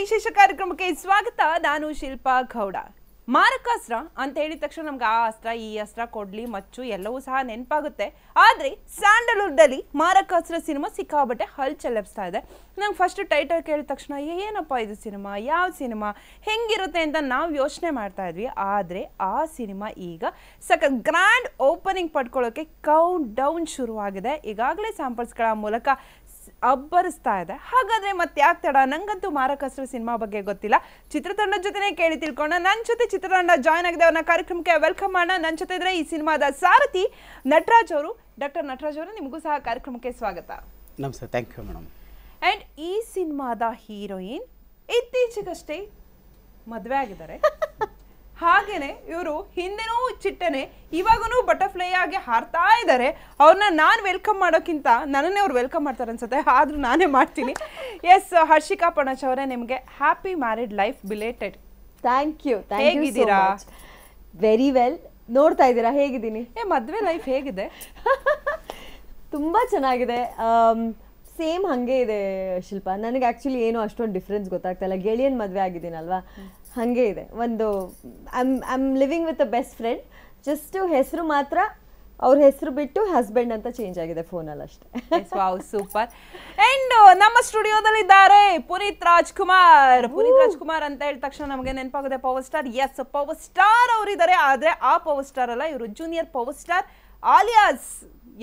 ವಿಶೇಷ ಕಾರ್ಯಕ್ರಮಕ್ಕೆ ಸ್ವಾಗತ ನಾನು ಶಿಲ್ಪಾ ಗೌಡ ಮಾರಕಾಸ್ತ್ರ ಅಂತ ಹೇಳಿದ ತಕ್ಷಣ ನಮ್ಗೆ ಆ ಅಸ್ತ್ರ ಈ ಅಸ್ತ್ರ ಕೊಡ್ಲಿ ಮಚ್ಚು ಎಲ್ಲವೂ ಸಹ ನೆನಪಾಗುತ್ತೆ ಸ್ಯಾಂಡಲ್ವುಡ್ ಸ್ಯಾಂಡಲ್ವುಡ್ಡಲ್ಲಿ ಮಾರಕಾಸ್ತ್ರ ಸಿನಿಮಾ ಹಲ್ ಹಲ್ಚೆಲ್ಲಪ್ಸ್ತಾ ಇದೆ ನಂಗೆ ಫಸ್ಟ್ ಟೈಟಲ್ ಕೇಳಿದ ತಕ್ಷಣ ಏನಪ್ಪ ಇದು ಸಿನಿಮಾ ಯಾವ ಸಿನಿಮಾ ಹೆಂಗಿರುತ್ತೆ ಅಂತ ನಾವು ಯೋಚನೆ ಮಾಡ್ತಾ ಇದ್ವಿ ಆದರೆ ಆ ಸಿನಿಮಾ ಈಗ ಸಕ ಗ್ರ್ಯಾಂಡ್ ಓಪನಿಂಗ್ ಪಡ್ಕೊಳ್ಳೋಕೆ ಕೌಂಟ್ ಡೌನ್ ಶುರುವಾಗಿದೆ ಈಗಾಗಲೇ ಸ್ಯಾಂಪಲ್ಸ್ಗಳ ಮೂಲಕ ಅಬ್ಬರಿಸ್ತಾ ಇದೆ ಹಾಗಾದ್ರೆ ಮತ್ತೆ ಯಾಕೆ ತಡ ನಂಗಂತೂ ಮಾರಕಸ್ತ್ರ ಸಿನಿಮಾ ಬಗ್ಗೆ ಗೊತ್ತಿಲ್ಲ ಚಿತ್ರತಂಡದ ಜೊತೆನೇ ಕೇಳಿ ತಿಳ್ಕೊಂಡ ನನ್ನ ಜೊತೆ ಚಿತ್ರತಂಡ ಜಾಯ್ನ್ ಆಗಿದೆ ಅವನ ಕಾರ್ಯಕ್ರಮಕ್ಕೆ ವೆಲ್ಕಮ್ ಮಾಡೋಣ ನನ್ನ ಜೊತೆ ಇದ್ರೆ ಈ ಸಿನಿಮಾದ ಸಾರಥಿ ನಟರಾಜ್ ಅವರು ಡಾಕ್ಟರ್ ನಟರಾಜ್ ಅವರು ನಿಮಗೂ ಸಹ ಕಾರ್ಯಕ್ರಮಕ್ಕೆ ಸ್ವಾಗತ ನಮಸ್ತೆ ಥ್ಯಾಂಕ್ ಯು ಆ್ಯಂಡ್ ಈ ಸಿನಿಮಾದ ಹೀರೋಯಿನ್ ಇತ್ತೀಚೆಗಷ್ಟೇ ಮದುವೆ ಆಗಿದ್ದಾರೆ ಹಾಗೇನೆ ಇವರು ಹಿಂದೆನೂ ಚಿಟ್ಟನೆ ಇವಾಗೂ ಬಟರ್ಫ್ಲೈ ಆಗಿ ಹಾರ್ತಾ ಇದ್ದಾರೆ ಅವ್ರನ್ನ ನಾನು ವೆಲ್ಕಮ್ ಮಾಡೋಕ್ಕಿಂತ ನನ್ನನ್ನೇ ಅವ್ರು ವೆಲ್ಕಮ್ ಮಾಡ್ತಾರೆ ಅನ್ಸುತ್ತೆ ಆದರೂ ನಾನೇ ಮಾಡ್ತೀನಿ ಎಸ್ ಹರ್ಷಿಕಾ ಪಣಚ್ ಅವರೇ ನಿಮಗೆ happy married life belated thank you ಹೇಗಿದ್ದೀರಾ ವೆರಿ ವೆಲ್ ನೋಡ್ತಾ ಇದ್ದೀರಾ ಹೇಗಿದ್ದೀನಿ ಏ ಮದುವೆ ಲೈಫ್ ಹೇಗಿದೆ ತುಂಬ ಚೆನ್ನಾಗಿದೆ ಸೇಮ್ ಹಾಗೆ ಇದೆ ಶಿಲ್ಪ ನನಗೆ ಆ್ಯಕ್ಚುಲಿ ಏನು ಅಷ್ಟೊಂದು ಡಿಫ್ರೆನ್ಸ್ ಗೊತ್ತಾಗ್ತಾ ಇಲ್ಲ ಗೆಳೆಯನ್ ಮದುವೆ ಆಗಿದ್ದೀನಲ್ವಾ ಹಾಗೆ ಇದೆ ಒಂದು I'm I'm living with a best friend just ಹೆಸರು ಮಾತ್ರ ಅವ್ರ ಹೆಸರು ಬಿಟ್ಟು ಹಸ್ಬೆಂಡ್ ಅಂತ ಚೇಂಜ್ ಆಗಿದೆ ಫೋನಲ್ಲಿ ಅಷ್ಟೇ ಸೂಪರ್ ಅಂಡ್ uh, ನಮ್ಮ ಸ್ಟುಡಿಯೋದಲ್ಲಿ ಇದ್ದಾರೆ ಪುನೀತ್ ರಾಜ್ಕುಮಾರ್ ಪುನೀತ್ ರಾಜ್ಕುಮಾರ್ ಅಂತ ಹೇಳಿದ ತಕ್ಷಣ ನಮಗೆ ನೆನಪಾಗುತ್ತೆ ಪವರ್ ಸ್ಟಾರ್ ಎಸ್ ಪವರ್ ಸ್ಟಾರ್ ಅವರಿದ್ದಾರೆ ಆದರೆ ಆ ಪವರ್ ಸ್ಟಾರ್ ಅಲ್ಲ ಇವರು ಜೂನಿಯರ್ ಪವರ್ ಸ್ಟಾರ್ ಆಲಿಯಾಸ್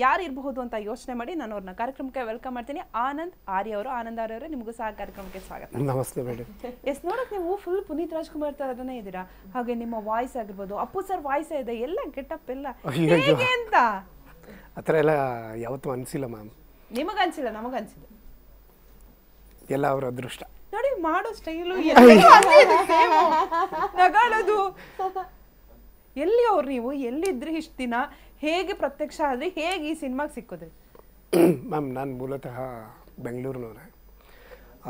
ಯಾರು ಇರಬಹುದು ಅಂತ ಯೋಚನೆ ಮಾಡಿ ನಾನು ಅವ್ರನ್ನ ಕಾರ್ಯಕ್ರಮಕ್ಕೆ ವೆಲ್ಕಮ್ ಮಾಡ್ತೀನಿ ಆನಂದ್ ಆರ್ಯ ಅವರು ಆನಂದ್ ಆರ್ಯ ಅವರು ನಿಮಗೂ ಸಹ ಕಾರ್ಯಕ್ರಮಕ್ಕೆ ಸ್ವಾಗತ ನಮಸ್ತೆ ಮೇಡಮ್ ಎಸ್ ನೋಡಕ್ ನೀವು ಫುಲ್ ಪುನೀತ್ ರಾಜ್ಕುಮಾರ್ ತರನೇ ಇದ್ದೀರಾ ಹಾಗೆ ನಿಮ್ಮ ವಾಯ್ಸ್ ಆಗಿರ್ಬೋದು ಅಪ್ಪು ಸರ್ ವಾಯ್ಸ್ ಇದೆ ಎಲ್ಲ ಗೆಟಪ್ ಎಲ್ಲ ಅಂತ ಆ ಎಲ್ಲ ಯಾವತ್ತೂ ಅನಿಸಿಲ್ಲ ಮ್ಯಾಮ್ ನಿಮಗೆ ಅನಿಸಿಲ್ಲ ನಮಗೆ ಅನಿಸಿದೆ ಎಲ್ಲ ಅವ್ರ ಅದೃಷ್ಟ ನೋಡಿ ಮಾಡೋ ಸ್ಟೈಲು ನಗಾಳೋದು ಎಲ್ಲಿ ಅವ್ರು ನೀವು ಎಲ್ಲಿದ್ರಿ ಇಷ್ಟು ದಿನ ಹೇಗೆ ಪ್ರತ್ಯಕ್ಷ ಆದ್ರಿ ಹೇಗೆ ಈ ಸಿನಿಮಾಗೆ ಸಿಕ್ಕಿದ್ರಿ ಮ್ಯಾಮ್ ನಾನು ಮೂಲತಃ ಬೆಂಗಳೂರಿನವ್ರೆ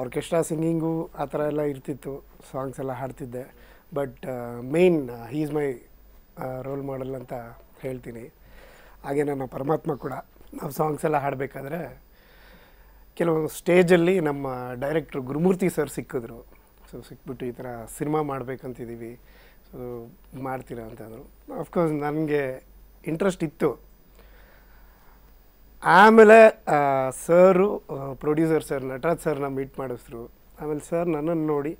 ಆರ್ಕೆಸ್ಟ್ರಾ ಸಿಂಗಿಂಗು ಆ ಥರ ಎಲ್ಲ ಇರ್ತಿತ್ತು ಸಾಂಗ್ಸ್ ಎಲ್ಲ ಹಾಡ್ತಿದ್ದೆ but main he is my role model ಅಂತ ಹೇಳ್ತೀನಿ ಹಾಗೆ ನನ್ನ ಪರಮಾತ್ಮ ಕೂಡ ನಾವು ಸಾಂಗ್ಸ್ ಎಲ್ಲ ಹಾಡಬೇಕಾದ್ರೆ ಕೆಲವೊಂದು ಸ್ಟೇಜಲ್ಲಿ ನಮ್ಮ ಡೈರೆಕ್ಟ್ರ್ ಗುರುಮೂರ್ತಿ ಸರ್ ಸಿಕ್ಕಿದ್ರು ಸೊ ಸಿಕ್ಬಿಟ್ಟು ಈ ಥರ ಸಿನಿಮಾ ಮಾಡಬೇಕಂತಿದ್ದೀವಿ ಸೊ ಮಾಡ್ತೀರಾ ಅಂತಂದರು ಅಫ್ಕೋರ್ಸ್ ನನಗೆ ಇಂಟ್ರೆಸ್ಟ್ ಇತ್ತು ಆಮೇಲೆ ಸರು ಪ್ರೊಡ್ಯೂಸರ್ ಸರ್ ನಟರಾಜ್ ಸರ್ನ ಮೀಟ್ ಮಾಡಿಸ್ರು ಆಮೇಲೆ ಸರ್ ನನ್ನನ್ನು ನೋಡಿ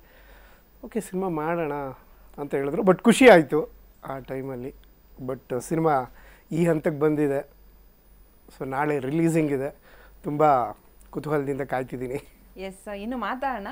ಓಕೆ ಸಿನಿಮಾ ಮಾಡೋಣ ಅಂತ ಹೇಳಿದ್ರು ಬಟ್ ಖುಷಿ ಆಯಿತು ಆ ಟೈಮಲ್ಲಿ ಬಟ್ ಸಿನಿಮಾ ಈ ಹಂತಕ್ಕೆ ಬಂದಿದೆ ಸೊ ನಾಳೆ ರಿಲೀಸಿಂಗ್ ಇದೆ ತುಂಬ ಕುತೂಹಲದಿಂದ ಕಾಯ್ತಿದ್ದೀನಿ ಎಸ್ ಇನ್ನು ಮಾತಾಡೋಣ